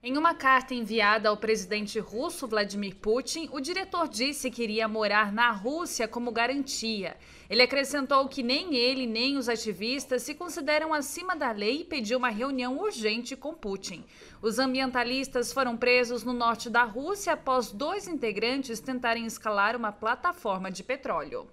Em uma carta enviada ao presidente russo Vladimir Putin, o diretor disse que iria morar na Rússia como garantia. Ele acrescentou que nem ele nem os ativistas se consideram acima da lei e pediu uma reunião urgente com Putin. Os ambientalistas foram presos no norte da Rússia após dois integrantes tentarem escalar uma plataforma de petróleo.